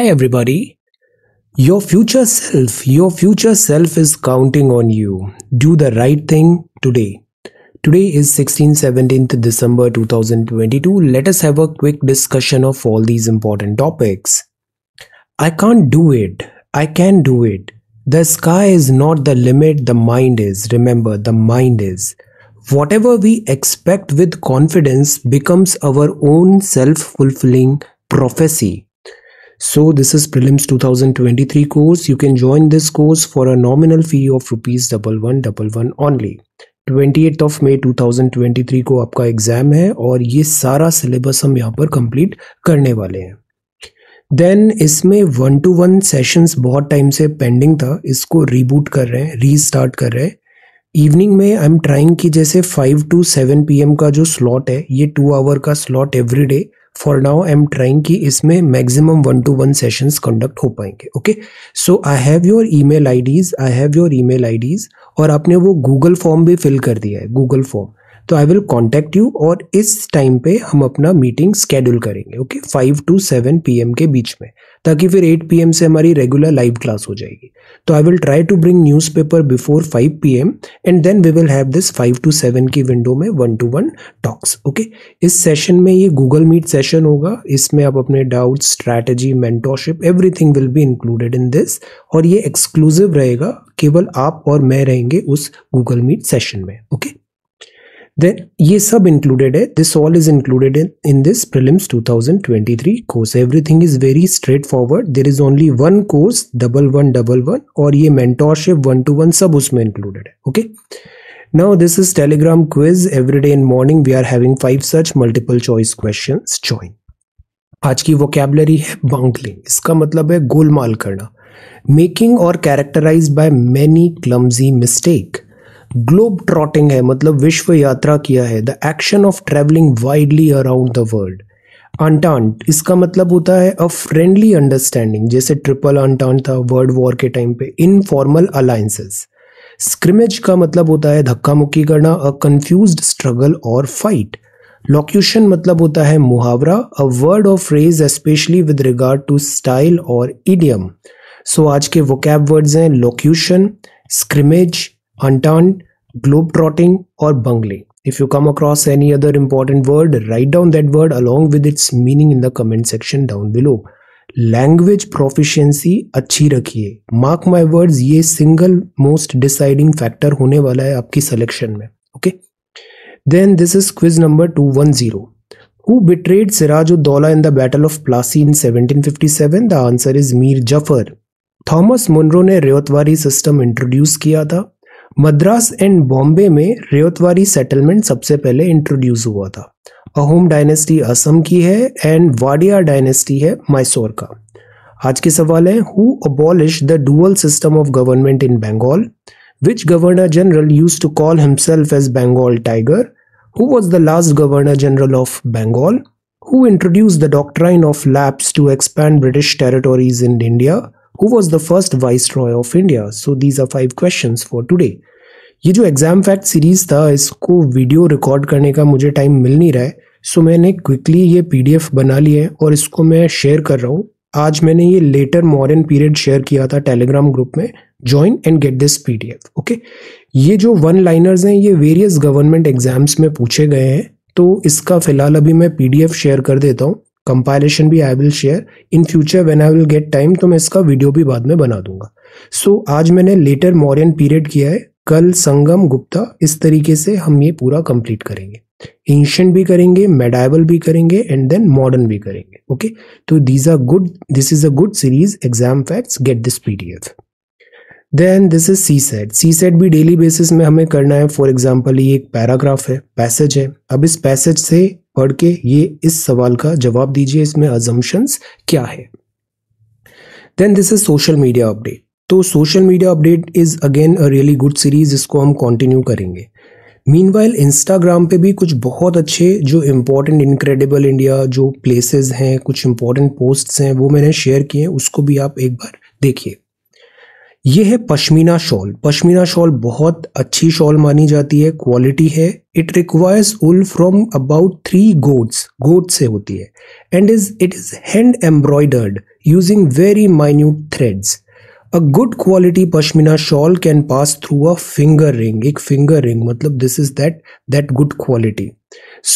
Hi, everybody. Your future self, your future self is counting on you. Do the right thing today. Today is 16 17th December 2022. Let us have a quick discussion of all these important topics. I can't do it. I can do it. The sky is not the limit, the mind is. Remember, the mind is. Whatever we expect with confidence becomes our own self fulfilling prophecy. So this is prelims 2023 course. You can join this course for a nominal fee of rupees double one double one only. 28th of twenty 2023 को आपका exam है और ये सारा syllabus हम यहाँ पर complete करने वाले हैं देन इसमें वन टू वन सेशंस बहुत टाइम से पेंडिंग था इसको रीबूट कर रहे हैं रीस्टार्ट कर रहे हैं इवनिंग में आई एम ट्राइंग कि जैसे फाइव टू सेवन पीएम का जो स्लॉट है ये टू आवर का slot every day for now I am trying कि इसमें maximum one to one sessions conduct हो पाएंगे okay so I have your email IDs I have your email IDs और आपने वो गूगल फॉर्म भी फिल कर दिया है गूगल फॉर्म तो आई विल कॉन्टैक्ट यू और इस टाइम पे हम अपना मीटिंग स्केड्यूल करेंगे okay five to seven P के बीच में ताकि फिर एट पी से हमारी रेगुलर लाइव क्लास हो जाएगी तो I will try to bring newspaper before five P and then we will have this five to seven की विंडो में one to one talks okay इस सेशन में ये गूगल मीट सेशन होगा इसमें आप अपने doubts strategy mentorship everything will be included in this और ये एक्सक्लूसिव रहेगा केवल आप और मैं रहेंगे उस गूगल मीट सेशन में ओके okay? देन ये सब इंक्लूडेड है this all is included in this prelims 2023 course everything is very straightforward there is only one course double one double one और ये मेंटोरशिप वन टू वन सब उसमें included है okay now this is Telegram quiz every day in morning we are having five such multiple choice question join आज की vocabulary है बाउंटलिंग इसका मतलब है गोलमाल करना मेकिंग और characterize by many clumsy mistake globe trotting है मतलब विश्व यात्रा किया है the action of travelling widely around the world entente इसका मतलब होता है अ फ्रेंडली अंडरस्टैंडिंग जैसे ट्रिपल अंटांट था वर्ल्ड वॉर के टाइम पे इनफॉर्मल अलायंसेस स्क्रिमेज का मतलब होता है धक्का मुक्की करना अ कंफ्यूज स्ट्रगल और फाइट लोक्यूशन मतलब होता है मुहावरा अ वर्ड और phrase especially with regard to style और इडियम सो आज के वो कैब वर्ड्स हैं locution scrimmage entente globe trotting और bungle if you come across any other important word write down that word along with its meaning in the comment section down below language proficiency अच्छी रखिए mark my word ये single most deciding factor होने वाला है आपकी selection में okay then this is quiz number two one zero who betrayed Siraj ud-Daula in the battle of Plassey in seventeen fifty seven the answer is Mir Jafar Thomas Munro ने ryotwari system introduce किया था Madras and Bombay में रेवतवारी settlement सबसे पहले इंट्रोड्यूस हुआ था अहोम डायनेस्टी असम की है एंड वाडिया डायनेस्टी है मैसूर का आज के सवाल है who abolish the dual system of government in Bengal which governor general use to call himself as Bengal tiger who was the last governor general of Bengal who introduce the doctrine of lapse to expand British territories in India Who was the first Viceroy of India? So these are five questions for today. ये जो exam fact series था इसको video record करने का मुझे time मिल नहीं रहा है सो मैंने क्विकली ये पीडीएफ बना ली है और इसको मैं शेयर कर रहा हूँ आज मैंने ये लेटर मॉडर्न पीरियड शेयर किया था टेलीग्राम ग्रुप में join and get this PDF okay ये जो वन लाइनर्स हैं ये वेरियस गवर्नमेंट एग्जाम्स में पूछे गए हैं तो इसका फिलहाल अभी मैं पीडीएफ शेयर कर देता हूँ कंपाइलेशन भी I will share in future when I will get time तो मैं इसका वीडियो भी बाद में बना दूंगा सो so, आज मैंने लेटर मॉरियन पीरियड किया है कल संगम गुप्ता इस तरीके से हम ये पूरा कंप्लीट करेंगे एंशियंट भी करेंगे मेडाइवल भी करेंगे एंड देन मॉडर्न भी करेंगे ओके तो these are good this is a good series exam facts get this P PDF then this is C set C set भी डेली बेसिस में हमें करना है फॉर एग्जाम्पल ये एक पैराग्राफ है पैसेज है अब इस पैसेज से पढ़ के ये इस सवाल का जवाब दीजिए इसमें अजम्पन्स क्या है then this is social media update तो social media update is again a really good series इसको हम कंटिन्यू करेंगे मीन इंस्टाग्राम पर भी कुछ बहुत अच्छे जो इम्पोर्टेंट इनक्रेडिबल इंडिया जो प्लेसेस हैं कुछ इम्पोर्टेंट पोस्ट्स हैं वो मैंने शेयर किए हैं उसको भी आप एक बार देखिए ये है पश्मीना शॉल पश्मीना शॉल बहुत अच्छी शॉल मानी जाती है क्वालिटी है it requires wool from about three goats goat से होती है and is it is hand embroidered using very minute threads a good quality pashmina shawl can pass through a finger ring एक फिंगर रिंग मतलब this is that that good quality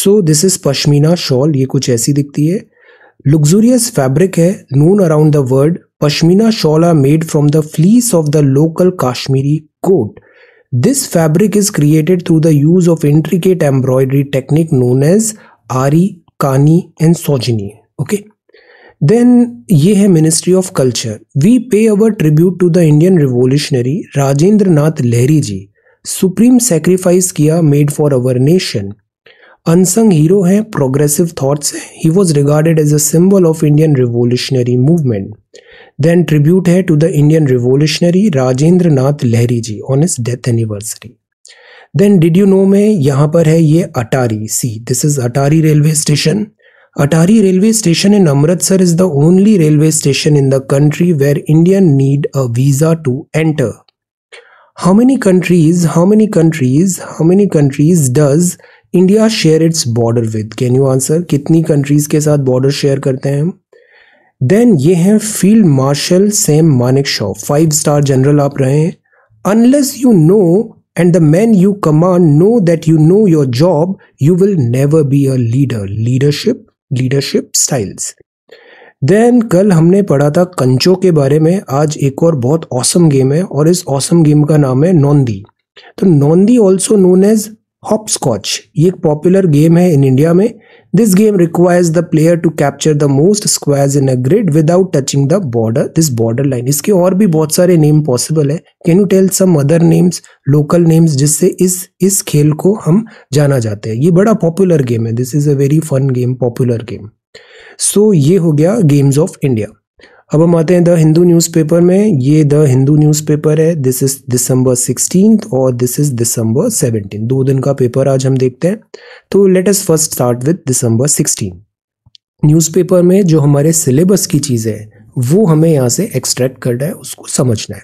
so this is pashmina shawl ये कुछ ऐसी दिखती है luxurious fabric है known around the world pashmina shawl are made from the fleece of the local Kashmiri goat this fabric is created through the use of intricate embroidery technique known as aari kani and सोजनी okay then ये है ministry of culture we pay our tribute to the Indian revolutionary Rajendra Nath Lahiri ji supreme sacrifice किया made for our nation unsung hero हैं progressive thoughts हैं he was regarded as a symbol of Indian revolutionary movement then tribute है to the Indian revolutionary Rajendra Nath Lahiri ji on his death anniversary then did you know में यहाँ पर है ये Attari see this is Attari railway station Attari railway station in Amritsar is the only railway station in the country where Indian need a visa to enter how many countries how many countries how many countries does India share its border with can you answer कितनी countries के साथ border share करते हैं हम then ये हैं field marshal Sam Manekshaw five star general आप रहे हैं unless you know and the man you command know that you know your job you will never be a leader leadership leadership styles then कल हमने पढ़ा था कंचो के बारे में आज एक और बहुत औसम awesome गेम है और इस औसम awesome गेम का नाम है नॉन्दी तो Nondi also known as hopscotch ये एक पॉपुलर गेम है इन इंडिया में This game requires the player to capture the most squares in a grid without touching the border, this border line. इसके और भी बहुत सारे name possible है Can you tell some other names, local names जिससे इस इस खेल को हम जाना जाते हैं ये बड़ा popular game है This is a very fun game, popular game. So ये हो गया games of India. अब हम आते हैं द हिंदू न्यूज़पेपर में ये द हिंदू न्यूज़पेपर है दिस इज़ दिसंबर सिक्सटीन और दिस इज़ दिसंबर सेवनटीन दो दिन का पेपर आज हम देखते हैं तो let us first start with December sixteen newspaper में जो हमारे सिलेबस की चीज़ें हैं वो हमें यहाँ से एक्सट्रैक्ट करना है उसको समझना है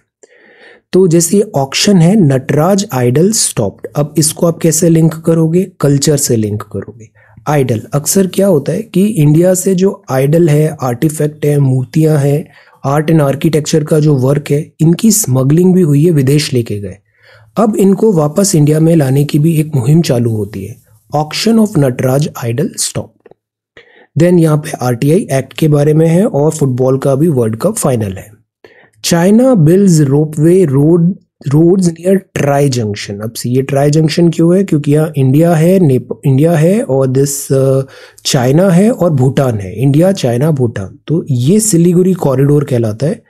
तो जैसे ये ऑप्शन है नटराज आइडल स्टॉप्ड अब इसको आप कैसे लिंक करोगे कल्चर से लिंक करोगे आइडल अक्सर क्या होता है कि इंडिया से जो आइडल है आर्टिफैक्ट है मूर्तियां हैं आर्ट एंड आर्किटेक्चर का जो वर्क है इनकी स्मगलिंग भी हुई है विदेश लेके गए अब इनको वापस इंडिया में लाने की भी एक मुहिम चालू होती है auction of Nataraj idol stop then यहाँ पे आर एक्ट के बारे में है और फुटबॉल का भी वर्ल्ड कप फाइनल है China builds ropeway road roads near tri junction अब ये ट्राई जंक्शन क्यों है क्योंकि यहाँ इंडिया है इंडिया है और दिस चाइना uh, है और भूटान है इंडिया चाइना भूटान तो ये सिलीगुड़ी कॉरिडोर कहलाता है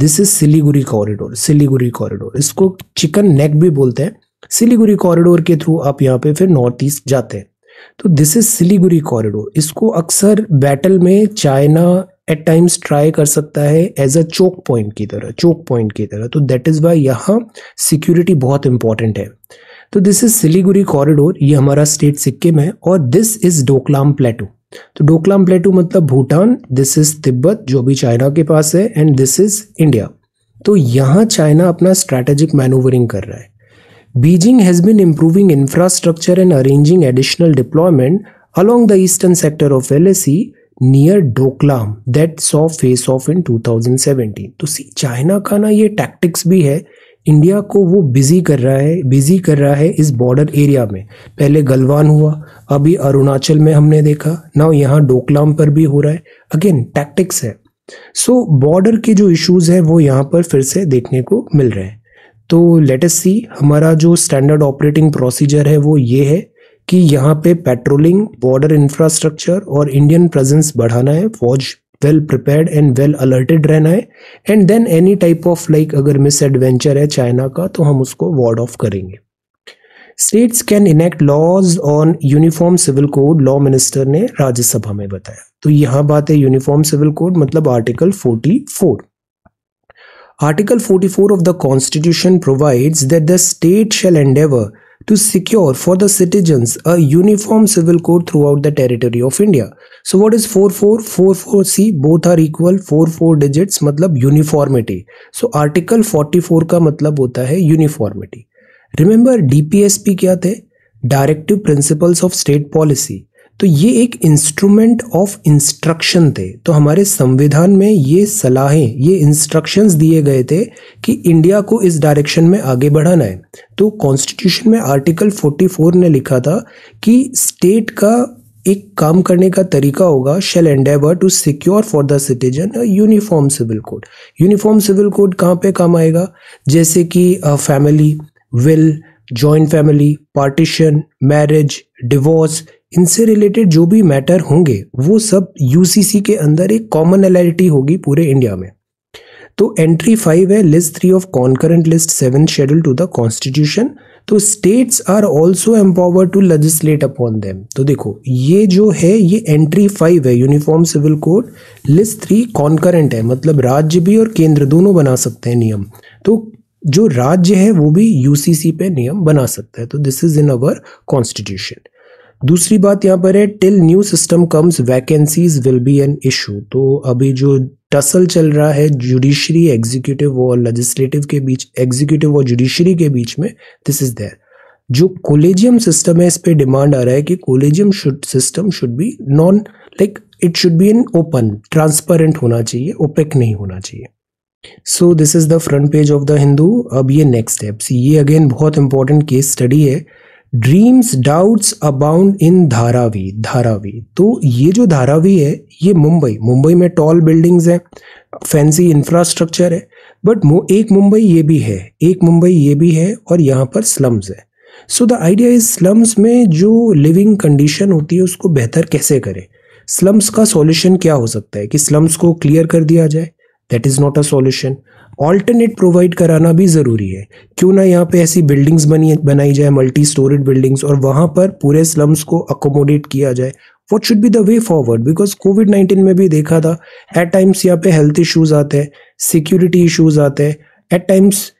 this is Siliguri corridor Siliguri corridor इसको चिकन नेक भी बोलते हैं सिलीगुड़ी कॉरिडोर के थ्रू आप यहाँ पे फिर नॉर्थ ईस्ट जाते हैं तो दिस इज सिलीगुड़ी कॉरिडोर इसको अक्सर बैटल में चाइना एट टाइम्स ट्राई कर सकता है एज अ चोक पॉइंट की तरह चोक पॉइंट की तरह तो दैट इज़ वाई यहाँ सिक्योरिटी बहुत इंपॉर्टेंट है तो दिस इज सिलीगुड़ी कॉरिडोर ये हमारा स्टेट सिक्किम है और दिस इज डोकलाम प्लेटू तो डोकलाम प्लेटू मतलब भूटान दिस इज तिब्बत जो भी चाइना के पास है एंड दिस इज इंडिया तो यहाँ चाइना अपना स्ट्रेटेजिक मैनूवरिंग कर रहा है Beijing has been improving infrastructure and arranging additional deployment along the eastern sector of LSE near Doklam that saw face off in 2017 तो सी चाइना का ना ये टैक्टिक्स भी है इंडिया को वो बिजी कर रहा है बिजी कर रहा है इस बॉर्डर एरिया में पहले गलवान हुआ अभी अरुणाचल में हमने देखा ना यहाँ डोकलाम पर भी हो रहा है अगेन टैक्टिक्स है सो so, बॉर्डर के जो इश्यूज हैं वो यहाँ पर फिर से देखने को मिल रहे हैं तो लेटेस्ट सी हमारा जो स्टैंडर्ड ऑपरेटिंग प्रोसीजर है वो ये है कि यहाँ पे पेट्रोलिंग बॉर्डर इंफ्रास्ट्रक्चर और इंडियन प्रेजेंस बढ़ाना है फौज well prepared and well alerted रहना है and then any type of like अगर मिस एडवेंचर है चाइना का तो हम उसको वार्ड ऑफ करेंगे states can enact laws on uniform civil code law minister ने राज्यसभा में बताया तो यहाँ बात है यूनिफॉर्म सिविल कोड मतलब article 44 article 44 of the constitution provides that the state shall endeavour to secure for the citizens a uniform civil code throughout the territory of India. So what is 4444C? Both are equal 44 digits मतलब uniformity. So article 44 का मतलब होता है uniformity. Remember DPSP क्या थे? Directive Principles of State Policy. तो ये एक इंस्ट्रूमेंट ऑफ इंस्ट्रक्शन थे तो हमारे संविधान में ये सलाहें ये इंस्ट्रक्शंस दिए गए थे कि इंडिया को इस डायरेक्शन में आगे बढ़ाना है तो कॉन्स्टिट्यूशन में आर्टिकल 44 ने लिखा था कि स्टेट का एक काम करने का तरीका होगा shall endeavour to secure for the citizen uniform civil code uniform civil code कहाँ पे काम आएगा जैसे कि family will joint family partition marriage divorce इनसे रिलेटेड जो भी मैटर होंगे वो सब यूसीसी के अंदर एक कॉमन एलिटी होगी पूरे इंडिया में तो एंट्री फाइव है list three of concurrent list seven schedule to the constitution तो states are also empower to legislate upon them तो देखो ये जो है ये एंट्री फाइव है uniform civil code list three concurrent है मतलब राज्य भी और केंद्र दोनों बना सकते हैं नियम तो जो राज्य है वो भी यूसीसी पे नियम बना सकता है तो this is in our constitution दूसरी बात यहाँ पर है till new system comes vacancies will be an issue तो अभी जो टसल चल रहा है जुडिशरी एग्जीक्यूटिव और लेजिस्लेटिव के बीच एग्जीक्यूटिव और जुडिशरी के बीच में दिस इज देयर जो कोलेजियम सिस्टम है इस पर डिमांड आ रहा है कि collegium should system should be known like it should be in open transparent होना चाहिए ओपेक नहीं होना चाहिए so this is the front page of the Hindu अब ये नेक्स्ट स्टेप्स ये अगेन बहुत इंपॉर्टेंट केस स्टडी है dreams doubts abound in Dharavi Dharavi तो ये जो धारावी है ये मुंबई मुंबई में टॉल बिल्डिंग्स हैं फैंसी इंफ्रास्ट्रक्चर है बट एक मुंबई ये भी है एक मुंबई ये भी है और यहाँ पर स्लम्स है so the idea is slums में जो लिविंग कंडीशन होती है उसको बेहतर कैसे करें स्लम्स का सॉल्यूशन क्या हो सकता है कि स्लम्स को क्लियर कर दिया जाए that is not a solution alternate provide कराना भी ज़रूरी है क्यों ना यहाँ पे ऐसी बिल्डिंग्स बनी बनाई जाए मल्टी स्टोरेड बिल्डिंग्स और वहाँ पर पूरे स्लम्स को अकोमोडेट किया जाए what should be the way forward because COVID nineteen में भी देखा था एट टाइम्स यहाँ पे हेल्थ इशूज़ आते हैं सिक्योरिटी इशूज़ आते हैं at times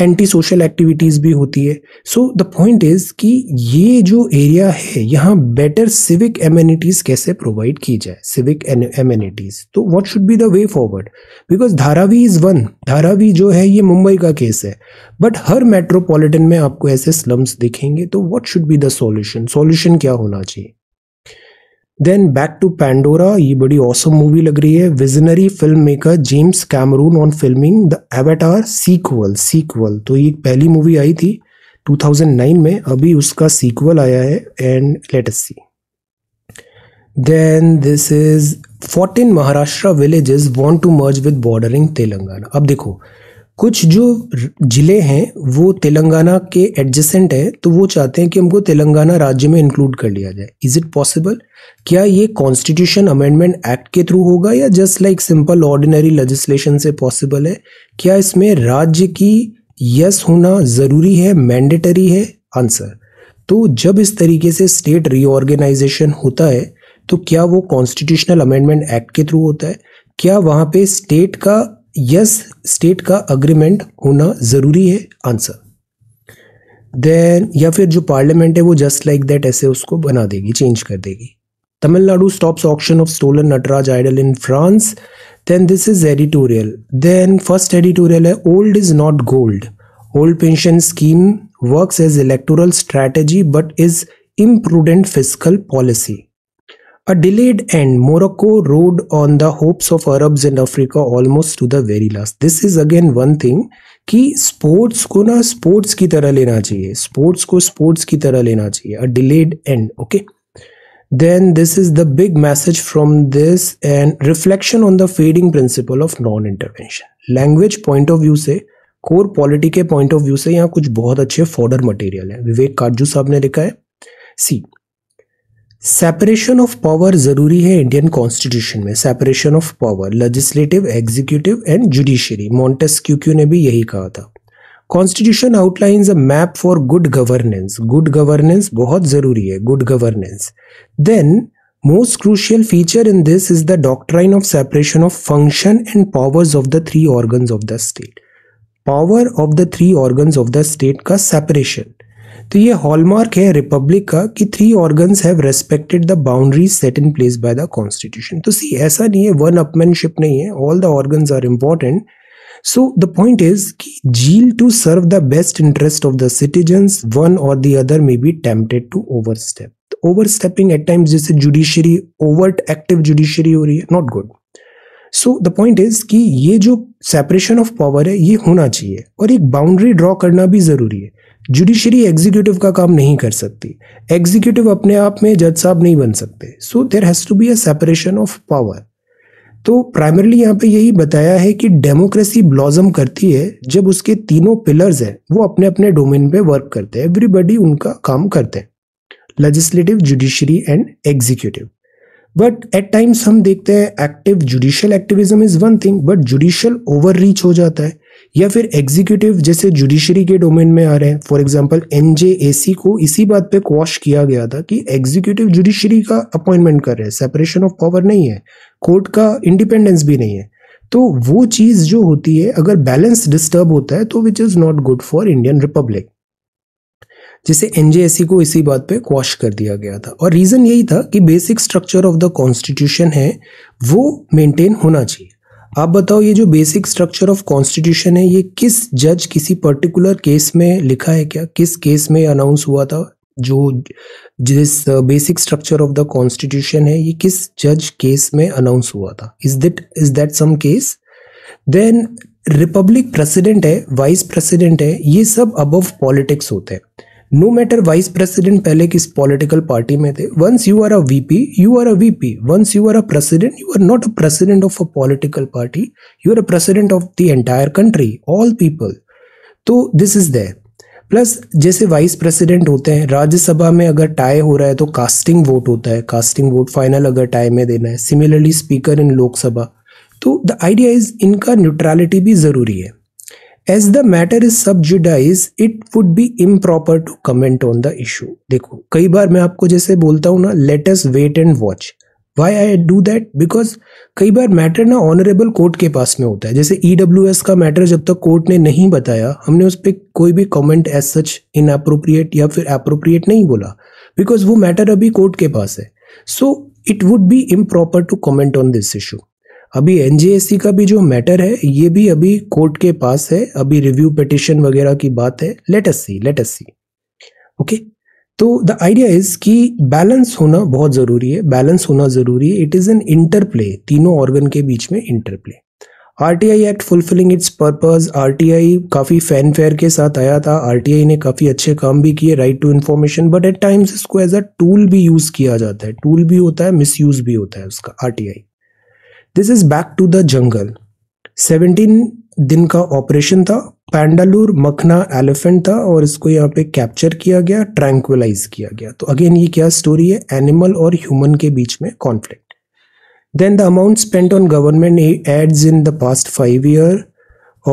anti social activities भी होती है सो द पॉइंट इज़ कि ये जो एरिया है यहाँ बेटर सिविक एम्यूनिटीज़ कैसे प्रोवाइड की जाए सिविक एम्यूनिटीज़ तो what should be the way forward because Dharavi is one Dharavi जो है ये मुंबई का केस है बट हर मेट्रोपॉलिटन में आपको ऐसे स्लम्स दिखेंगे तो what should be the solution solution क्या होना चाहिए देन बैक टू पैंडोरा ये बड़ी औसम मूवी लग रही है visionary film maker James Cameron on filming the Avatar sequel sequel तो ये पहली मूवी आई थी 2009 में अभी उसका सीक्वल आया है and let us see then this is 14 Maharashtra villages want to merge with bordering Telangana अब देखो कुछ जो ज़िले हैं वो तेलंगाना के एडजेसेंट है तो वो चाहते हैं कि हमको तेलंगाना राज्य में इंक्लूड कर लिया जाए इज़ इट पॉसिबल क्या ये कॉन्स्टिट्यूशन अमेंडमेंट एक्ट के थ्रू होगा या just like simple ordinary legislation से पॉसिबल है क्या इसमें राज्य की यस होना ज़रूरी है मैंडेटरी है आंसर तो जब इस तरीके से स्टेट रीऑर्गेनाइजेशन होता है तो क्या वो कॉन्स्टिट्यूशनल अमेंडमेंट एक्ट के थ्रू होता है क्या वहाँ पे स्टेट का यस स्टेट का अग्रीमेंट होना ज़रूरी है आंसर देन या फिर जो पार्लियामेंट है वो जस्ट लाइक दैट ऐसे उसको बना देगी चेंज कर देगी Tamil Nadu stops auction of stolen Nataraja idol in France then this is editorial then first editorial है old is not gold old pension scheme works as electoral strategy but is imprudent physical policy A delayed end, Morocco rode on the hopes of Arabs and Africa almost to the very last. This is again one thing कि sports को ना sports की तरह लेना चाहिए sports को sports की तरह लेना चाहिए a delayed end okay then this is the big message from this end reflection on the fading principle of non intervention language point of view से कोर पॉलिटी के पॉइंट ऑफ व्यू से यहाँ कुछ बहुत अच्छे फॉर्डर मटेरियल है विवेक काटजू साहब ने लिखा है सी सेपरेशन ऑफ पावर जरूरी है इंडियन कॉन्स्टिट्यूशन में separation of power legislative executive and judiciary Montesquieu ने भी यही कहा था constitution outlines a map for good governance good governance बहुत जरूरी है good governance then most crucial feature in this is the doctrine of separation of function and powers of the three organ of the state power of the three organ of the state का separation तो ये hallmark है republic का कि three organs have respected the boundaries set in place by the constitution तो see ऐसा नहीं है वन अपमैनशिप नहीं है all the organs are important so the point is कि zeal to serve the best interest of the citizens one और the other may be tempted to over step over stepping at times जैसे judiciary over active judiciary हो रही है not good so the point is कि ये जो separation of power है ये होना चाहिए और एक बाउंड्री ड्रॉ करना भी जरूरी है जुडिशरी एग्जीक्यूटिव का काम नहीं कर सकती एग्जीक्यूटिव अपने आप में जज साहब नहीं बन सकते so there has to be a separation of power तो प्राइमरली यहाँ पे यही बताया है कि डेमोक्रेसी ब्लॉजम करती है जब उसके तीनों पिलर्स हैं वो अपने अपने डोमेन पे वर्क करते हैं एवरीबडी उनका काम करते हैं legislative judiciary and executive but at times हम देखते हैं active judicial activism is one thing but judicial over हो जाता है या फिर एग्जीक्यूटिव जैसे जुडिशरी के डोमेन में आ रहे हैं फॉर एग्जाम्पल एन को इसी बात पे क्वाश किया गया था कि एग्जीक्यूटिव जुडिशरी का अपॉइंटमेंट कर रहे हैं सेपरेशन ऑफ पावर नहीं है कोर्ट का इंडिपेंडेंस भी नहीं है तो वो चीज़ जो होती है अगर बैलेंस डिस्टर्ब होता है तो which is not good for Indian republic जिसे एनजेएससी को इसी बात पे क्वाश कर दिया गया था और रीज़न यही था कि basic structure of the constitution है वो मेंटेन होना चाहिए आप बताओ ये जो बेसिक स्ट्रक्चर ऑफ कॉन्स्टिट्यूशन है ये किस जज किसी पर्टिकुलर केस में लिखा है क्या किस केस में अनाउंस हुआ था जो जिस basic structure of the constitution है ये किस जज केस में अनाउंस हुआ था is it is that some case then republic president है वाइस प्रेसिडेंट है ये सब अबव पॉलिटिक्स होते हैं नो मैटर वाइस प्रेसिडेंट पहले किस पॉलिटिकल पार्टी में थे once you are a VP you are a VP once you are a president you are not a president of a political party you are a president of the entire country all people तो this is there plus जैसे vice president होते हैं राज्यसभा में अगर tie हो रहा है तो कास्टिंग वोट होता है कास्टिंग वोट फाइनल अगर टाई में देना है सिमिलरली स्पीकर इन लोकसभा तो द आइडिया इज इनका न्यूट्रलिटी भी ज़रूरी है as the matter is sub judice it would be improper to comment on the issue देखो कई बार मैं आपको जैसे बोलता हूँ ना latest wait and watch why I do that because कई बार मैटर ना ऑनरेबल कोर्ट के पास में होता है जैसे ई e का मैटर जब तक कोर्ट ने नहीं बताया हमने उस पर कोई भी comment as such inappropriate या फिर अप्रोप्रिएट नहीं बोला बिकॉज वो मैटर अभी कोर्ट के पास है so it would be improper to comment on this issue अभी एनजीएससी का भी जो मैटर है ये भी अभी कोर्ट के पास है अभी रिव्यू पिटिशन वगैरह की बात है let's see let's see okay तो द आइडिया इज कि बैलेंस होना बहुत ज़रूरी है बैलेंस होना ज़रूरी है इट इज़ एन इंटरप्ले तीनों ऑर्गन के बीच में interplay R T I act fulfilling its purpose R T I काफ़ी फैन फेयर के साथ आया था आर टी आई ने काफ़ी अच्छे काम भी किए right to information but at times इसको एज अ टूल भी यूज़ किया जाता है टूल भी होता है मिस यूज़ भी होता है उसका R T I this is back to the jungle seventeen दिन का ऑपरेशन था पैंडालूर मखना एलिफेंट था और इसको यहाँ पे कैप्चर किया गया ट्रैंक्विलाइज किया गया तो अगेन ये क्या स्टोरी है एनिमल और ह्यूमन के बीच में conflict then the amount spent on government ads in the past five year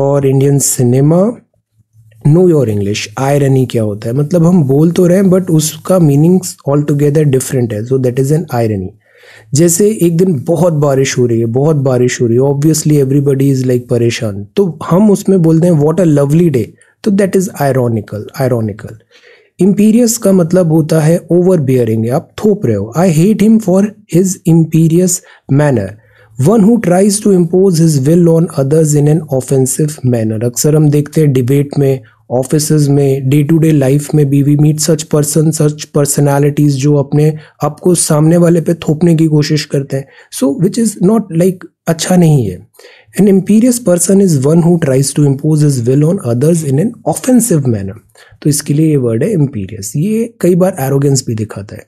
और Indian cinema know your English irony क्या होता है मतलब हम बोल तो रहे हैं बट उसका मीनिंग्स ऑल टुगेदर डिफरेंट है so that is an irony जैसे एक दिन बहुत बारिश हो रही है बहुत बारिश हो रही है ऑब्वियसली एवरीबडी इज़ लाइक परेशान तो हम उसमें बोलते हैं वॉट अ लवली डे तो that is ironical ironical imperious का मतलब होता है ओवर बियरिंग आप थोप रहे हो I hate him for his imperious manner one who tries to impose his will on others in an offensive manner अक्सर हम देखते हैं डिबेट में ऑफिस में डे टू डे लाइफ में be we meet such person such personalities जो अपने आप को सामने वाले पे थोपने की कोशिश करते हैं so which is not like अच्छा नहीं है an imperious person is one who tries to impose his will on others in an offensive manner तो इसके लिए ये वर्ड है एम्पीरियस ये कई बार एरोगेंस भी दिखाता है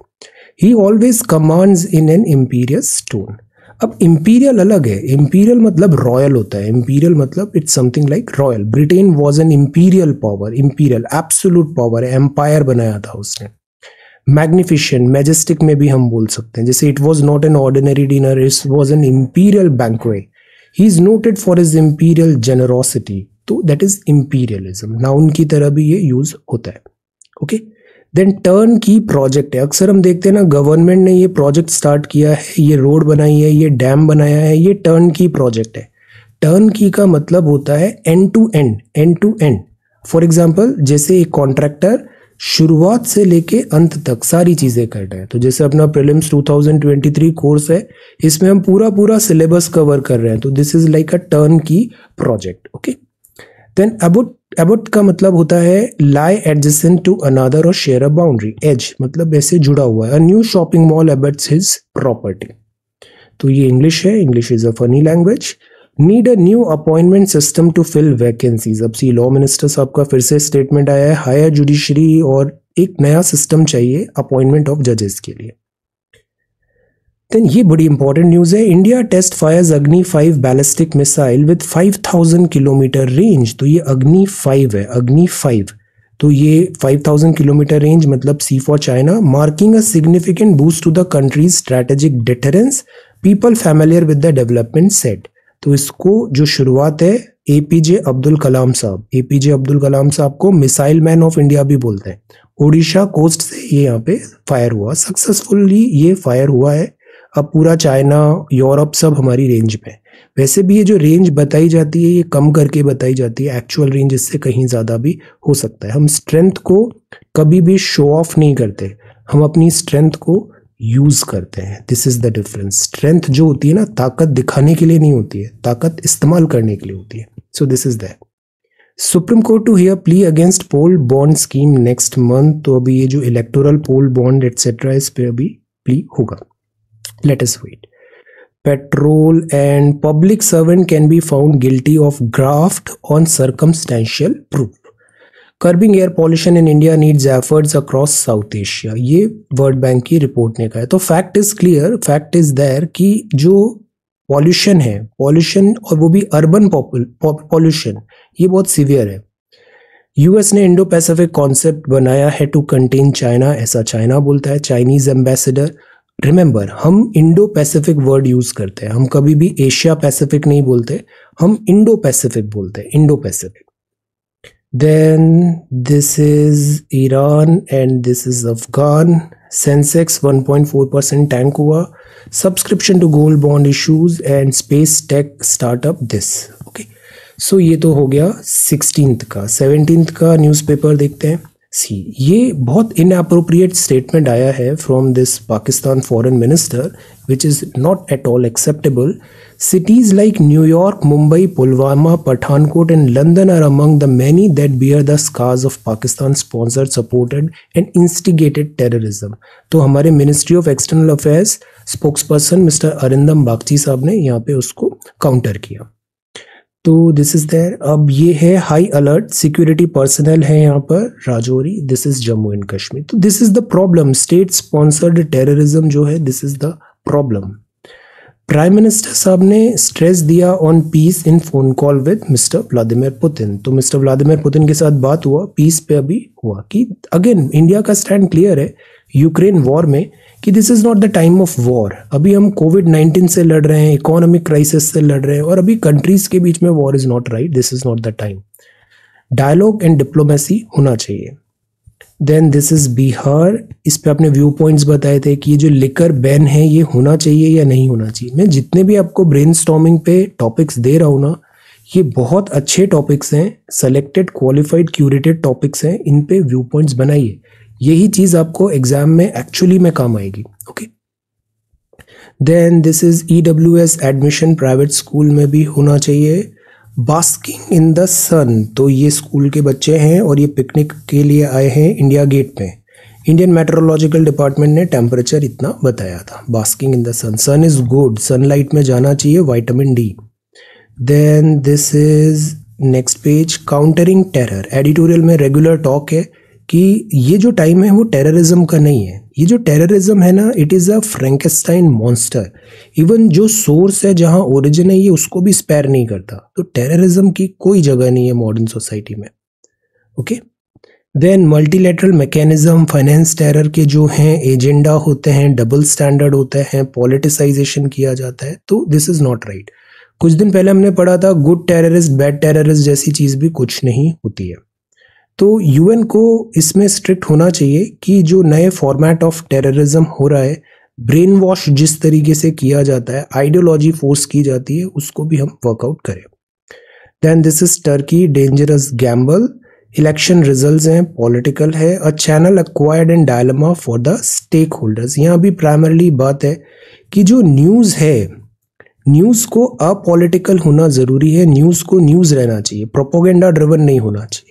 he always commands in an imperious tone अब इम्पीरियल अलग है इम्पीरियल मतलब रॉयल होता है इम्पीरियल मतलब it's something like royal Britain was an imperial power imperial absolute power है एम्पायर बनाया था उसने मैग्निफिशियन मैजेस्टिक में भी हम बोल सकते हैं जैसे it was not an ordinary dinner it was an imperial banquet he is noted for his imperial generosity तो दैट इज इम्पीरियलिज्म नाउन की तरह भी ये यूज होता है okay okay? Then turnkey project है अक्सर हम देखते हैं ना गवर्नमेंट ने ये प्रोजेक्ट स्टार्ट किया है ये रोड बनाई है ये डैम बनाया है ये टर्न की प्रोजेक्ट है टर्न की का मतलब होता है end to end end to end for example जैसे एक कॉन्ट्रैक्टर शुरुआत से लेके अंत तक सारी चीज़ें तो कर रहे हैं तो जैसे अपना प्रिलिम्स 2023 कोर्स है इसमें हम पूरा पूरा सिलेबस कवर कर रहे हैं तो this is like a turnkey project okay then about abut का मतलब होता है लाई एडजेसेंट टू अनादर और शेयर अ बाउंड्री एज मतलब ऐसे जुड़ा हुआ है a new shopping mall abuts his property तो ये इंग्लिश है English is a funny language need a new appointment system to fill vacancies अब सी लॉ मिनिस्टर साहब का फिर से स्टेटमेंट आया है हायर जुडिशरी और एक नया सिस्टम चाहिए अपॉइंटमेंट ऑफ जजेस के लिए देन ये बड़ी इंपॉर्टेंट न्यूज़ है India test fires Agni five ballistic missile with thousand kilometre range तो ये अग्नि फाइव है अग्नि फाइव तो ये 5000 किलोमीटर रेंज मतलब see for China marking a significant boost to the country's strategic deterrence people familiar with the development set तो इसको जो शुरुआत है ए अब्दुल कलाम साहब ए अब्दुल कलाम साहब को मिसाइल मैन ऑफ इंडिया भी बोलते हैं ओडिशा कोस्ट से ये यहाँ पे फायर हुआ सक्सेसफुली ये फायर हुआ है अब पूरा चाइना यूरोप सब हमारी रेंज में वैसे भी ये जो रेंज बताई जाती है ये कम करके बताई जाती है एक्चुअल रेंज इससे कहीं ज़्यादा भी हो सकता है हम स्ट्रेंथ को कभी भी शो ऑफ नहीं करते हम अपनी स्ट्रेंथ को यूज़ करते हैं this is the difference strength जो होती है ना ताकत दिखाने के लिए नहीं होती है ताकत इस्तेमाल करने के लिए होती है so this is that supreme court to hear plea against poll bond scheme next month तो अभी ये जो इलेक्टोरल पोल बॉन्ड एट्सेट्रा इस पे अभी प्ली होगा let us wait petrol and public servant can be found guilty of graft on circumstantial proof curbing air pollution in india needs efforts across south asia ye world bank ki report ne kaha hai तो fact is clear fact is there ki jo pollution है pollution और वो भी urban pollution ये बहुत severe है US ने Indo Pacific concept बनाया है टू कंटेन चाइना ऐसा चाइना बोलता है चाइनीज एम्बेसडर रिमेंबर हम इंडो पैसिफिक वर्ड यूज करते हैं हम कभी भी एशिया पैसिफिक नहीं बोलते हम इंडो पैसिफिक बोलते हैं Indo Pacific then this is Iran and this is Afghan Sensex 1.4 percent tank हुआ subscription to gold bond issues and space tech startup this okay so ये तो हो गया सिक्सटीन का सेवनटीन का न्यूज़पेपर देखते हैं सी ये बहुत इनअप्रोप्रिएट स्टेटमेंट आया है from this Pakistan foreign minister which is not at all acceptable cities like New York Mumbai Pulwama Pathankot and London are among the many that bear the scars of Pakistan sponsored supported and instigated terrorism तो हमारे ministry of external affairs spokesperson mister Arindam Bagchi साहब ने यहाँ पे उसको counter किया तो this is there अब ये है हाई अलर्ट सिक्योरिटी पर्सनल है यहाँ पर Rajouri this is Jammu and Kashmir तो this is the problem state sponsored terrorism जो है this is the problem prime minister साहब ने स्ट्रेस दिया on peace in phone call with mister Vladimir Putin तो मिस्टर व्लादिमिर पुतिन के साथ बात हुआ पीस पे अभी हुआ कि अगेन इंडिया का स्टैंड क्लियर है यूक्रेन वॉर में कि this is not the time of war अभी हम कोविड नाइन्टीन से लड़ रहे हैं इकोनॉमिक क्राइसिस से लड़ रहे हैं और अभी कंट्रीज़ के बीच में war is not right this is not the time dialogue and diplomacy होना चाहिए देन दिस इज़ बिहार इस पर आपने व्यू पॉइंट्स बताए थे कि ये जो लिकर बैन है ये होना चाहिए या नहीं होना चाहिए मैं जितने भी आपको ब्रेन स्टॉमिंग पे टॉपिक्स दे रहा हूँ ना ये बहुत अच्छे टॉपिक्स हैं सेलेक्टेड क्वालिफाइड क्यूरेटेड टॉपिक्स हैं इन पे व्यू पॉइंट्स बनाइए यही चीज़ आपको एग्जाम में एक्चुअली में काम आएगी okay then this is E W S admission private school में भी होना चाहिए बास्किंग इन द सन तो ये स्कूल के बच्चे हैं और ये पिकनिक के लिए आए हैं इंडिया गेट में इंडियन मेट्रोलॉजिकल डिपार्टमेंट ने टेम्परेचर इतना बताया था basking in the sun sun is good sunlight में जाना चाहिए vitamin D then this is next page countering terror editorial में रेगुलर टॉक है कि ये जो टाइम है वो टेररिज्म का नहीं है ये जो टेररिज्म है ना it is a Frankenstein monster even जो सोर्स है जहाँ ओरिजिन है ये उसको भी स्पेयर नहीं करता तो टेररिज्म की कोई जगह नहीं है मॉडर्न सोसाइटी में okay then multilateral mechanism finance terror के जो हैं एजेंडा होते हैं डबल स्टैंडर्ड होते हैं पॉलिटिसाइजेशन किया जाता है तो दिस इज़ नॉट राइट कुछ दिन पहले हमने पढ़ा था गुड टेररिस्ट बैड टेररिस्ट जैसी चीज़ भी कुछ नहीं होती है तो यूएन को इसमें स्ट्रिक्ट होना चाहिए कि जो नए फॉर्मेट ऑफ टेररिज्म हो रहा है ब्रेन वॉश जिस तरीके से किया जाता है आइडियोलॉजी फोर्स की जाती है उसको भी हम वर्कआउट करें then this is Turkey dangerous gamble election result हैं पॉलिटिकल है a channel acquired and dilemma for the stakeholders यहाँ भी प्राइमरली बात है कि जो न्यूज़ है न्यूज़ को अपॉलिटिकल होना ज़रूरी है न्यूज़ को न्यूज़ रहना चाहिए प्रोपोगेंडा ड्रिवन नहीं होना चाहिए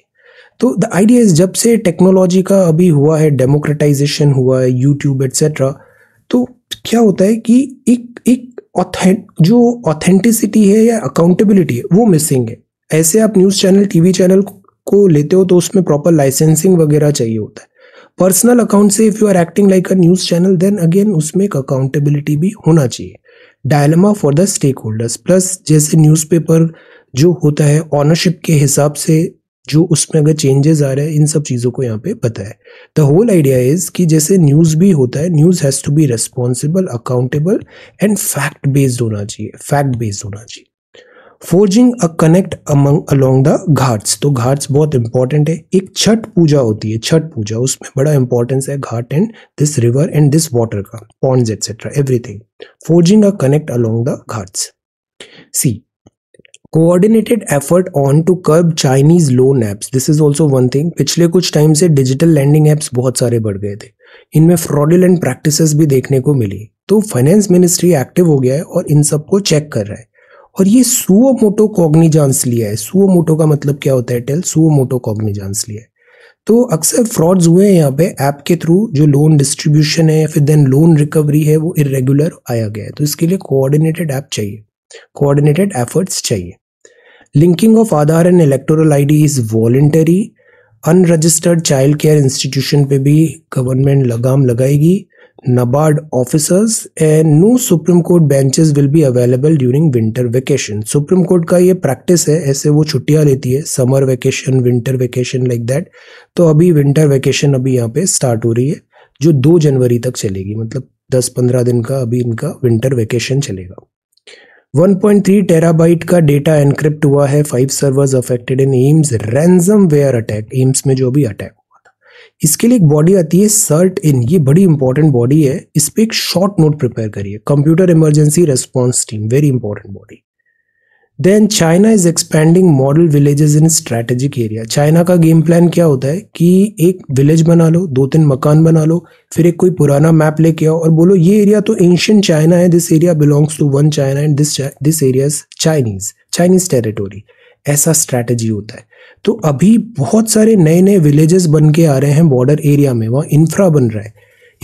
तो द आइडिया इज जब से टेक्नोलॉजी का अभी हुआ है डेमोक्रेटाइजेशन हुआ है यूट्यूब एट्सेट्रा तो क्या होता है कि एक एक ऑथेंट जो ऑथेंटिसिटी है या अकाउंटेबिलिटी है वो मिसिंग है ऐसे आप न्यूज़ चैनल टीवी चैनल को लेते हो तो उसमें प्रॉपर लाइसेंसिंग वगैरह चाहिए होता है पर्सनल अकाउंट से if you are acting like a news channel then again उसमें एक अकाउंटेबिलिटी भी होना चाहिए dilemma for the stakeholders plus जैसे न्यूज़पेपर जो होता है ऑनरशिप के हिसाब से जो उसमें अगर चेंजेस आ रहे हैं इन सब चीज़ों को यहाँ पे बताए द होल आइडिया इज़ कि जैसे न्यूज़ भी होता है news has to be responsible accountable and fact based होना चाहिए फैक्ट बेस्ड होना चाहिए forging a connect among along the Ghats तो घाट्स बहुत इंपॉर्टेंट है एक छठ पूजा होती है छठ पूजा उसमें बड़ा इंपॉर्टेंस है ghat and this river and this water का ponds etcetera everything forging a connect along the ghats see coordinated effort on to curb Chinese loan apps this is also one thing पिछले कुछ टाइम से डिजिटल लैंडिंग एप्स बहुत सारे बढ़ गए थे इनमें एंड प्रैक्टिस भी देखने को मिली तो फाइनेंस मिनिस्ट्री एक्टिव हो गया है और इन सबको चेक कर रहा है और ये सुओ मोटो कॉग्निजांस लिया है सुओ मोटो का मतलब क्या होता है टेल सुओ मोटो कॉग्निजांस लिया है तो अक्सर फ्रॉड्स हुए हैं यहाँ पे ऐप के थ्रू जो लोन डिस्ट्रीब्यूशन है फिर देन लोन रिकवरी है वो इरेगुलर आया गया है तो इसके लिए कोऑर्डिनेटेड ऐप चाहिए कोऑर्डिनेटेड एफर्ट्स चाहिए linking of Aadhaar and electoral ID is voluntary unregistered child care institution पे भी गवर्नमेंट लगाम लगाएगी NABARD officers and no Supreme Court benches will be available during winter vacation Supreme Court का ये प्रैक्टिस है ऐसे वो छुट्टियां लेती है summer vacation winter vacation like that तो अभी विंटर वेकेशन अभी यहाँ पे स्टार्ट हो रही है जो दो जनवरी तक चलेगी मतलब दस पंद्रह दिन का अभी इनका विंटर वेकेशन चलेगा 1.3 टेराबाइट का डेटा एनक्रिप्ट हुआ है five servers affected in AIIMS ransomware attack AIIMS में जो भी अटैक हुआ था इसके लिए एक बॉडी आती है सर्ट इन ये बड़ी इंपॉर्टेंट बॉडी है इस पर एक शॉर्ट नोट प्रिपेयर करिए computer emergency response team very important body then China is expanding model villages in strategic area China का गेम प्लान क्या होता है कि एक विलेज बना लो दो तीन मकान बना लो फिर एक कोई पुराना मैप लेके आओ और बोलो ये एरिया तो एंशियंट चाइना है this area belongs to one China and this this area is Chinese Chinese territory ऐसा स्ट्रैटेजी होता है तो अभी बहुत सारे नए नए विलेजेस बन के आ रहे हैं बॉर्डर एरिया में वहाँ इंफ्रा बन रहा है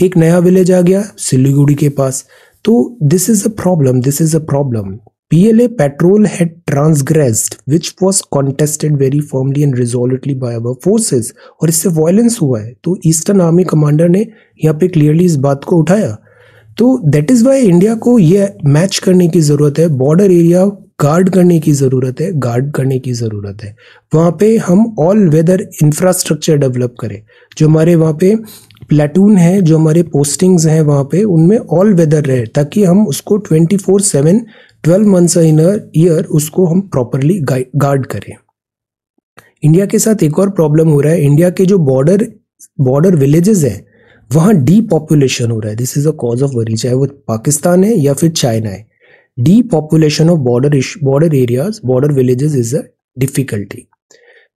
एक नया विलेज आ गया सिलीगुड़ी के पास तो this is a problem this is a problem PLA patrol had transgressed, which was contested very firmly and resolutely by our forces. और इससे violence हुआ है तो ईस्टर्न आर्मी कमांडर ने यहाँ पे क्लियरली इस बात को उठाया तो दैट इज़ वाई इंडिया को यह मैच करने की ज़रूरत है बॉर्डर एरिया गार्ड करने की ज़रूरत है गार्ड करने की ज़रूरत है वहाँ पे हम ऑल वेदर इंफ्रास्ट्रक्चर डेवलप करें जो हमारे वहाँ पे प्लेटून है जो हमारे पोस्टिंग्स हैं वहाँ पे उनमें ऑल वेदर रहे ताकि हम उसको 24/7 ट्वेल्व मंथ्स इन ईयर उसको हम प्रॉपरली गार्ड करें इंडिया के साथ एक और प्रॉब्लम हो रहा है इंडिया के जो बॉर्डर बॉर्डर विलेजेस हैं वहाँ डी पॉपुलेशन हो रहा है this is a cause of worry चाहे वो पाकिस्तान है या फिर चाइना है depopulation of border border areas border villages is a difficulty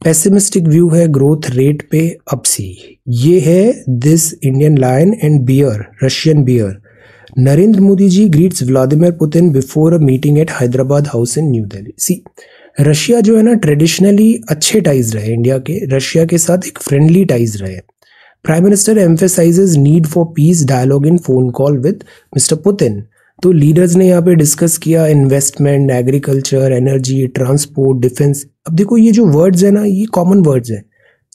pessimistic view है ग्रोथ रेट पे अपसी ये है this Indian line and bear Russian bear Narendra Modi ji greets Vladimir Putin before a meeting at Hyderabad House in New Delhi. See, Russia जो है ना traditionally अच्छे ties रहे इंडिया के रशिया के साथ एक फ्रेंडली टाइज रहे prime minister emphasises need for peace dialogue in phone call with mister Putin तो लीडर्स ने यहाँ पे डिस्कस किया investment agriculture energy transport defence अब देखो ये जो वर्ड्स है ना ये कॉमन वर्ड्स हैं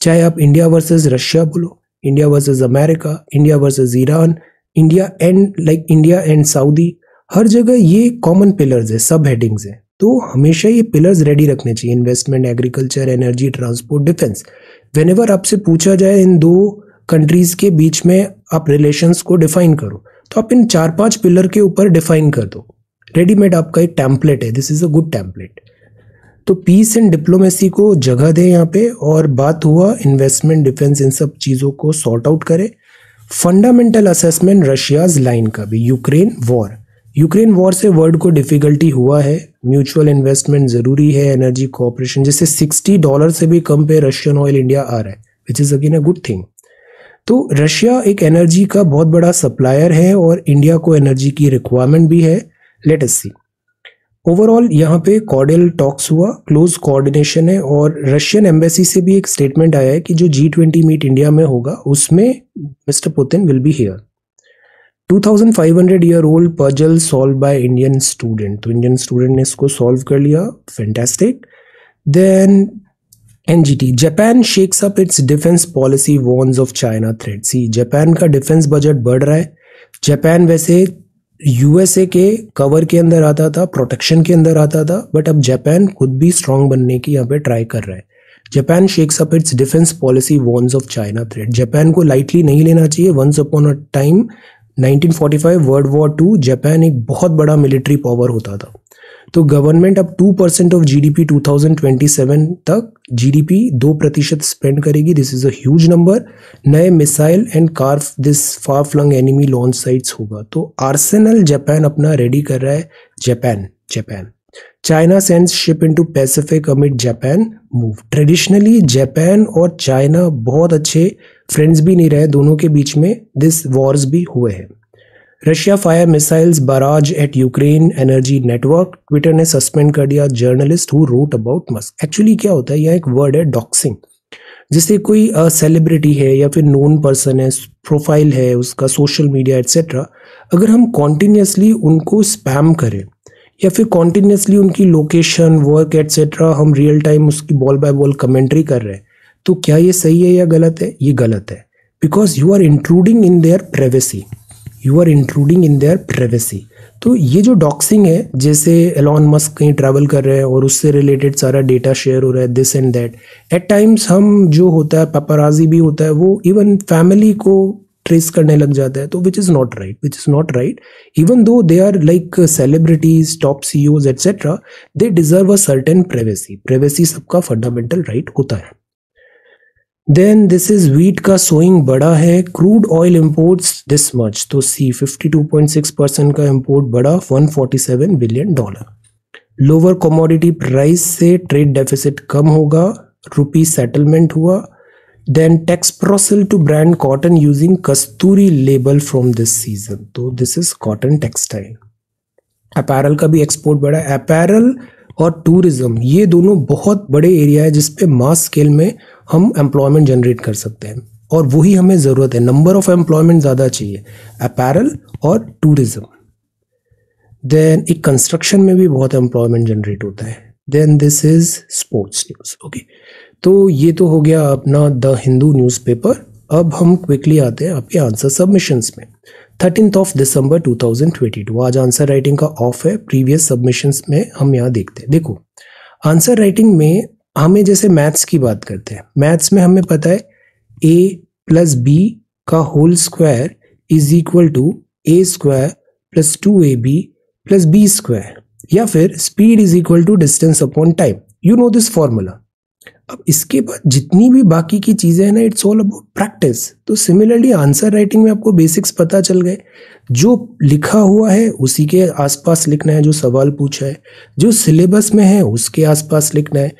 चाहे आप इंडिया वर्सेस रशिया बोलो India versus America India versus Iran India and like India and Saudi हर जगह ये कॉमन पिलर्स है सब हेडिंग्स हैं तो हमेशा ये पिलर्स रेडी रखने चाहिए investment agriculture energy transport defence ever आपसे पूछा जाए इन दो कंट्रीज के बीच में आप रिलेशंस को डिफाइन करो तो आप इन चार पांच पिलर के ऊपर डिफाइन कर दो रेडीमेड आपका एक टैंपलेट है this is a good template तो पीस एंड डिप्लोमेसी को जगह दें यहाँ पे और बात हुआ इन्वेस्टमेंट डिफेंस इन सब चीज़ों को सॉर्ट आउट करें फंडामेंटल असेसमेंट रशियाज लाइन का भी यूक्रेन वॉर यूक्रेन वॉर से वर्ल्ड को डिफिकल्टी हुआ है म्यूचुअल इन्वेस्टमेंट जरूरी है एनर्जी कॉपरेशन जैसे 60 डॉलर से भी कम पे रशियन ऑयल इंडिया आ रहा है which is again a good thing तो रशिया एक एनर्जी का बहुत बड़ा सप्लायर है और इंडिया को एनर्जी की रिक्वायरमेंट भी है लेट अस सी ओवरऑल यहाँ पे कॉर्डियल टॉक्स हुआ क्लोज कोऑर्डिनेशन है और रशियन एम्बेसी से भी एक स्टेटमेंट आया है कि जो जी ट्वेंटी मीट इंडिया में होगा उसमें mister Putin will be here 2500 year old puzzle solve by Indian student तो इंडियन स्टूडेंट ने इसको सॉल्व कर लिया fantastic then N G T Japan shakes up its defence policy warns of China threat see Japan का defence budget बढ़ रहा है Japan वैसे यूएसए के कवर के अंदर आता था प्रोटेक्शन के अंदर आता था बट अब जापान खुद भी स्ट्रांग बनने की यहाँ पे ट्राई कर रहा है Japan shakes up its defence policy warns of China threat Japan को लाइटली नहीं लेना चाहिए once upon a time 1945 world war two Japan एक बहुत बड़ा मिलिट्री पावर होता था तो गवर्नमेंट अब टू परसेंट ऑफ जीडीपी 2027 तक जीडीपी दो प्रतिशत स्पेंड करेगी दिस इज अज नंबर नए missile and car this far flung enemy launch sites होगा तो आर्सेनल जापान अपना रेडी कर रहा है Japan Japan China sends ship into Pacific amid Japan move traditionally Japan और चाइना बहुत अच्छे फ्रेंड्स भी नहीं रहे दोनों के बीच में दिस वॉर्स भी हुए हैं Russia fire missiles barrage at Ukraine energy network Twitter ने सस्पेंड कर दिया journalist who wrote about Musk actually क्या होता है यह एक वर्ड है डॉक्सिंग जिससे कोई सेलिब्रिटी है या फिर नोन पर्सन है प्रोफाइल है उसका सोशल मीडिया एट्सेट्रा अगर हम कॉन्टीन्यूसली उनको स्पैम करें या फिर कॉन्टीन्यूसली उनकी लोकेशन वर्क एट्सेट्रा हम रियल टाइम उसकी बॉल बाय बॉल कमेंट्री कर रहे हैं तो क्या ये सही है या गलत है ये गलत है because you are including in their privacy you are including in their privacy तो ये जो डॉक्सिंग है जैसे एलॉन मस्क कहीं ट्रैवल कर रहे हैं और उससे रिलेटेड सारा डेटा शेयर हो रहा है this and that at times हम जो होता है पपराजी भी होता है वो इवन फैमिली को ट्रेस करने लग जाता है तो which is not right which is not right even though they are like celebrities top CEOs etcetera they deserve a certain privacy privacy सबका फंडामेंटल राइट होता है देन दिस इज वीट का sowing बड़ा है crude oil imports this much तो see 52.6 percent का import बढ़ा 147 billion dollar lower commodity price से ट्रेड डेफिसिट कम होगा रुपी सेटलमेंट हुआ then Texprocil to brand cotton using Kasturi label from this season तो this is cotton textile apparel का भी एक्सपोर्ट बढ़ा अपैरल और टूरिज़्म ये दोनों बहुत बड़े एरिया है जिसपे मास स्केल में हम एम्प्लॉयमेंट जनरेट कर सकते हैं और वही हमें ज़रूरत है नंबर ऑफ एम्प्लॉयमेंट ज़्यादा चाहिए अपैरल और टूरिज़्म देन एक कंस्ट्रक्शन में भी बहुत एम्प्लॉयमेंट जनरेट होता है then this is sports news okay तो ये तो हो गया अपना द हिंदू न्यूज़पेपर अब हम क्विकली आते हैं आपके आंसर सबमिशंस में थर्टींथ ऑफ दिसंबर 2022 आज आंसर राइटिंग का ऑफ है प्रीवियस सबमिशंस में हम यहाँ देखते हैं देखो आंसर राइटिंग में हमें जैसे मैथ्स की बात करते हैं मैथ्स में हमें पता है ए प्लस बी का whole square is equal to A square plus two A B plus B square या फिर speed is equal to distance upon time you know this formula अब इसके बाद जितनी भी बाकी की चीज़ें हैं ना इट्स ऑल अबाउट प्रैक्टिस तो सिमिलरली आंसर राइटिंग में आपको बेसिक्स पता चल गए जो लिखा हुआ है उसी के आसपास लिखना है जो सवाल पूछा है जो सिलेबस में है उसके आसपास लिखना है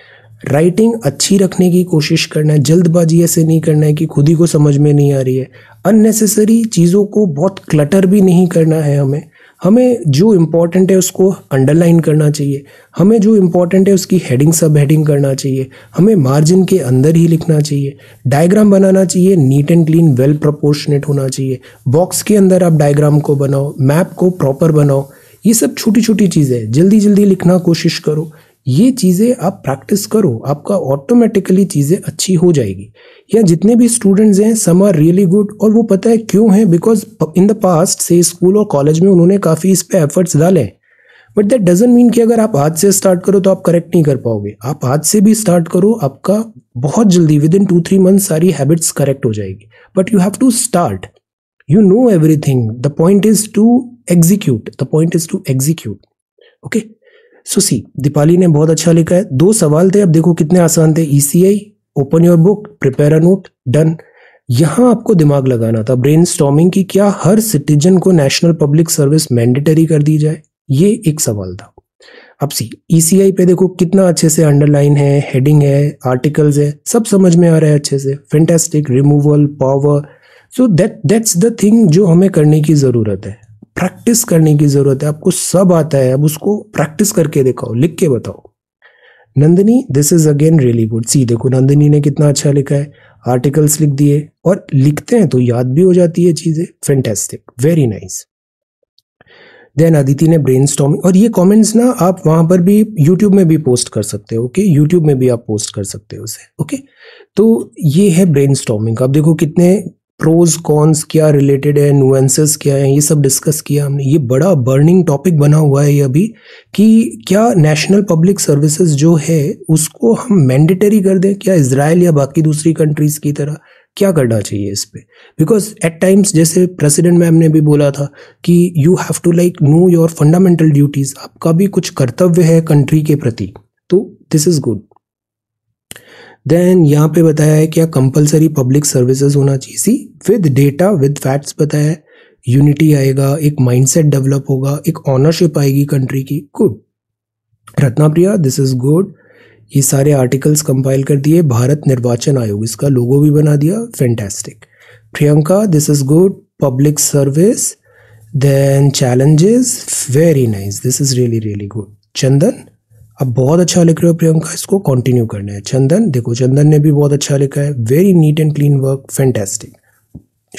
राइटिंग अच्छी रखने की कोशिश करना है जल्दबाजी ऐसे नहीं करना है कि खुद ही को समझ में नहीं आ रही है अननेसेसरी चीज़ों को बहुत क्लटर भी नहीं करना है हमें हमें जो इम्पोर्टेंट है उसको अंडरलाइन करना चाहिए हमें जो इम्पोर्टेंट है उसकी हेडिंग सब हेडिंग करना चाहिए हमें मार्जिन के अंदर ही लिखना चाहिए डायग्राम बनाना चाहिए neat and clean well proportionate होना चाहिए बॉक्स के अंदर आप डायग्राम को बनाओ मैप को प्रॉपर बनाओ ये सब छोटी छोटी चीज़ें जल्दी जल्दी लिखना कोशिश करो ये चीज़ें आप प्रैक्टिस करो आपका ऑटोमेटिकली चीज़ें अच्छी हो जाएगी या जितने भी स्टूडेंट्स हैं सम आर रियली गुड और वो पता है क्यों है बिकॉज इन द पास्ट से स्कूल और कॉलेज में उन्होंने काफ़ी इस पर एफर्ट्स डाले हैं बट दैट डजेंट मीन कि अगर आप आज से स्टार्ट करो तो आप करेक्ट नहीं कर पाओगे आप आज से भी स्टार्ट करो आपका बहुत जल्दी within two three month सारी हैबिट्स करेक्ट हो जाएगी but you have to start you know everything the point is to execute the point is to execute okay Sushri Deepali ने बहुत अच्छा लिखा है दो सवाल थे अब देखो कितने आसान थे ECI open your book prepare a note done यहां आपको दिमाग लगाना था ब्रेन स्टॉमिंग की क्या हर सिटीजन को नेशनल पब्लिक सर्विस मैंडेटरी कर दी जाए ये एक सवाल था अब सी ई e पे देखो कितना अच्छे से अंडरलाइन है हेडिंग है आर्टिकल्स है सब समझ में आ रहा है अच्छे से fantastic removal power so that that's the thing जो हमें करने की ज़रूरत है प्रैक्टिस करने की ज़रूरत है आपको सब आता है अब उसको प्रैक्टिस करके दिखाओ लिख के बताओ Nandini this is again really good see देखो नंदनी ने कितना अच्छा लिखा है आर्टिकल्स लिख दिए और लिखते हैं तो याद भी हो जाती है चीज़ें fantastic very nice then Aditi ने ब्रेन और ये कॉमेंट्स ना आप वहां पर भी यूट्यूब में भी पोस्ट कर सकते हो ओके यूट्यूब में भी आप पोस्ट कर सकते हो उसे ओके तो ये है ब्रेन आप देखो कितने प्रोज कॉन्स क्या रिलेटेड है नुएंसेस क्या हैं ये सब डिस्कस किया हमने ये बड़ा बर्निंग टॉपिक बना हुआ है ये अभी कि क्या नेशनल पब्लिक सर्विसेज जो है उसको हम मैंडेटरी कर दें क्या इसराइल या बाकी दूसरी कंट्रीज़ की तरह क्या करना चाहिए इस पर बिकॉज एट टाइम्स जैसे प्रेसिडेंट मैम ने भी बोला था कि you have to like know your fundamental duties आपका भी कुछ कर्तव्य है कंट्री के प्रति तो दिस इज़ गुड देन यहाँ पे बताया है क्या कंपलसरी पब्लिक सर्विसेज होना चाहिए see with data with facts बताया है यूनिटी आएगा एक माइंडसेट डेवलप होगा एक ऑनरशिप आएगी कंट्री की good Ratna Priya this is good ये सारे आर्टिकल्स कंपाइल कर दिए भारत निर्वाचन आयोग इसका लोगो भी बना दिया fantastic Priyanka this is good public service then challenges very nice this is really really good Chandan आप बहुत अच्छा लिख रहे हो प्रियंका इसको कंटिन्यू करना है चंदन देखो चंदन ने भी बहुत अच्छा लिखा है very neat and clean work fantastic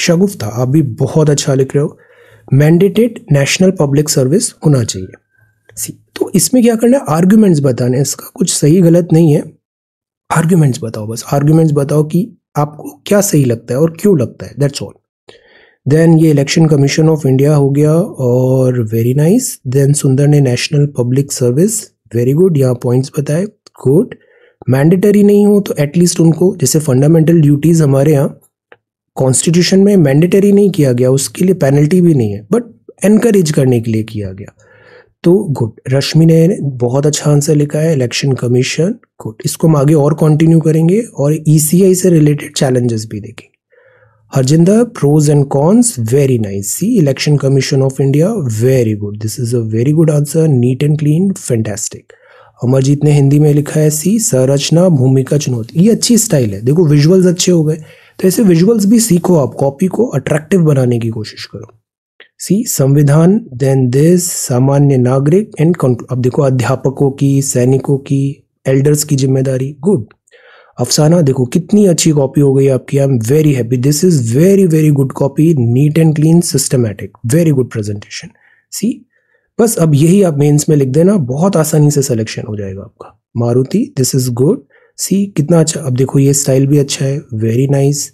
Shagufta आप भी बहुत अच्छा लिख रहे हो मैंडेटेड नेशनल पब्लिक सर्विस होना चाहिए सी तो इसमें क्या करना है आर्ग्यूमेंट्स बताने इसका कुछ सही गलत नहीं है आर्ग्यूमेंट्स बताओ बस आर्ग्यूमेंट्स बताओ कि आपको क्या सही लगता है और क्यों लगता है दैट्स ऑल देन ये इलेक्शन कमीशन ऑफ इंडिया हो गया और वेरी नाइस देन सुंदर ने national public service very good यहाँ पॉइंट्स बताए गुड मैंडेटरी नहीं हो तो एटलीस्ट उनको जैसे फंडामेंटल ड्यूटीज़ हमारे यहाँ कॉन्स्टिट्यूशन में मैंडेटरी नहीं किया गया उसके लिए पेनल्टी भी नहीं है बट एनकरेज करने के लिए किया गया तो गुड रश्मि ने बहुत अच्छा आंसर लिखा है इलेक्शन कमीशन गुड इसको हम आगे और कंटिन्यू करेंगे और ईसीआई e से रिलेटेड चैलेंजेस भी देखेंगे Harjinder, pros and cons, very nice. See, Election Commission of India, very good. This is a very good answer, neat and clean, fantastic. Amarjeet ने हिंदी में लिखा है सी संरचना भूमिका चुनौती ये अच्छी स्टाइल है देखो विजुअल्स अच्छे हो गए तो ऐसे विजुअल्स भी सीखो आप कॉपी को अट्रैक्टिव बनाने की कोशिश करो सी संविधान देन देश सामान्य नागरिक एंड अब देखो अध्यापकों की सैनिकों की एल्डर्स की जिम्मेदारी गुड अफसाना देखो कितनी अच्छी कॉपी हो गई आपकी I am very happy this is very very good copy neat and clean systematic very good presentation see बस अब यही आप मेंस में लिख देना बहुत आसानी से सिलेक्शन हो जाएगा आपका Maruti this is good see कितना अच्छा अब देखो ये स्टाइल भी अच्छा है very nice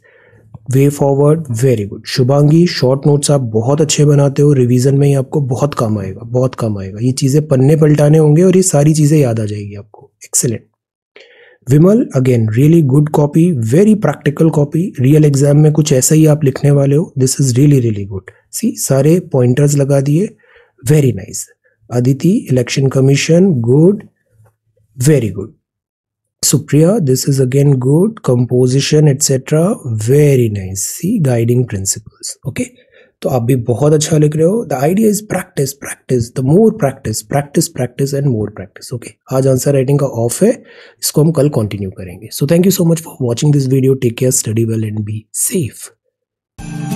way forward very good Shubhangi short notes आप बहुत अच्छे बनाते हो रिवीजन में ही आपको बहुत काम आएगा बहुत काम आएगा ये चीज़ें पन्ने पलटाने होंगे और ये सारी चीज़ें याद आ जाएगी आपको excellent Vimal again really good copy very practical copy real exam में कुछ ऐसा ही आप लिखने वाले हो this is really really good see सारे पॉइंटर्स लगा दिए very nice Aditi election commission good very good Supriya this is again good composition etcetera very nice see guiding principle okay तो आप भी बहुत अच्छा लिख रहे हो the idea is practice practice the more practice practice practice and more practice okay आज answer writing का ऑफ है इसको हम कल कंटिन्यू करेंगे so thank you so much for watching this video take care study well and be safe